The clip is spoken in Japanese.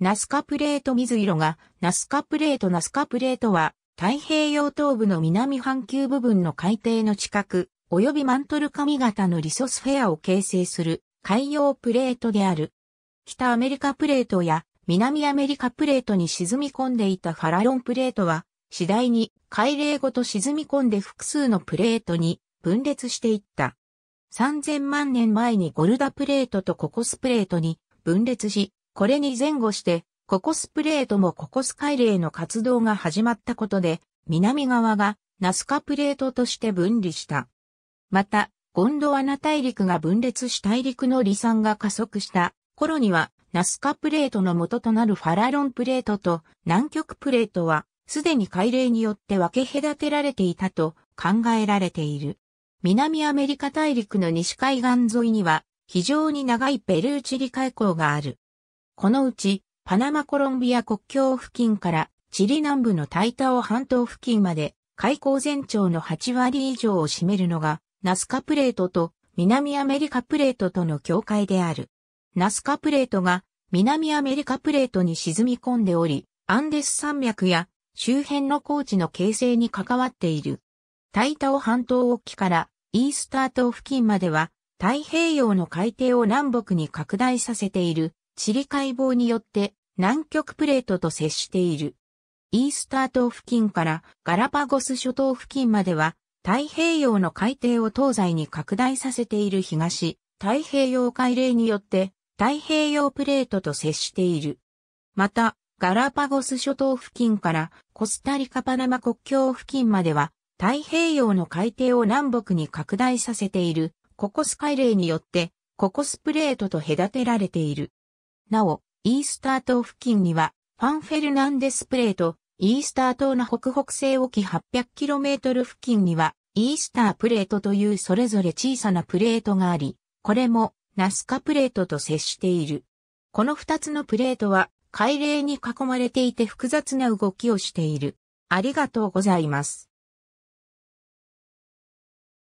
ナスカプレート水色が、ナスカプレートナスカプレートは、太平洋東部の南半球部分の海底の近く、及びマントル上型のリソスフェアを形成する海洋プレートである。北アメリカプレートや南アメリカプレートに沈み込んでいたファラロンプレートは、次第に海嶺ごと沈み込んで複数のプレートに分裂していった。3000万年前にゴルダプレートとココスプレートに分裂し、これに前後して、ココスプレートもココス海嶺の活動が始まったことで、南側がナスカプレートとして分離した。また、ゴンドワナ大陸が分裂し大陸の離散が加速した頃には、ナスカプレートの元となるファラロンプレートと南極プレートは、すでに海嶺によって分け隔てられていたと考えられている。南アメリカ大陸の西海岸沿いには、非常に長いペルーチリ海溝がある。このうち、パナマコロンビア国境付近からチリ南部のタイタオ半島付近まで海溝全長の8割以上を占めるのがナスカプレートと南アメリカプレートとの境界である。ナスカプレートが南アメリカプレートに沈み込んでおり、アンデス山脈や周辺の高地の形成に関わっている。タイタオ半島沖からイースター島付近までは太平洋の海底を南北に拡大させている地理解剖によって南極プレートと接している。イースター島付近からガラパゴス諸島付近までは太平洋の海底を東西に拡大させている東、太平洋海嶺によって太平洋プレートと接している。また、ガラパゴス諸島付近からコスタリカパナマ国境付近までは太平洋の海底を南北に拡大させているココス海嶺によってココスプレートと隔てられている。なお、イースター島付近には、ファンフェルナンデスプレート、イースター島の北北西沖 800km 付近には、イースタープレートというそれぞれ小さなプレートがあり、これもナスカプレートと接している。この二つのプレートは海嶺に囲まれていて複雑な動きをしている。ありがとうございます。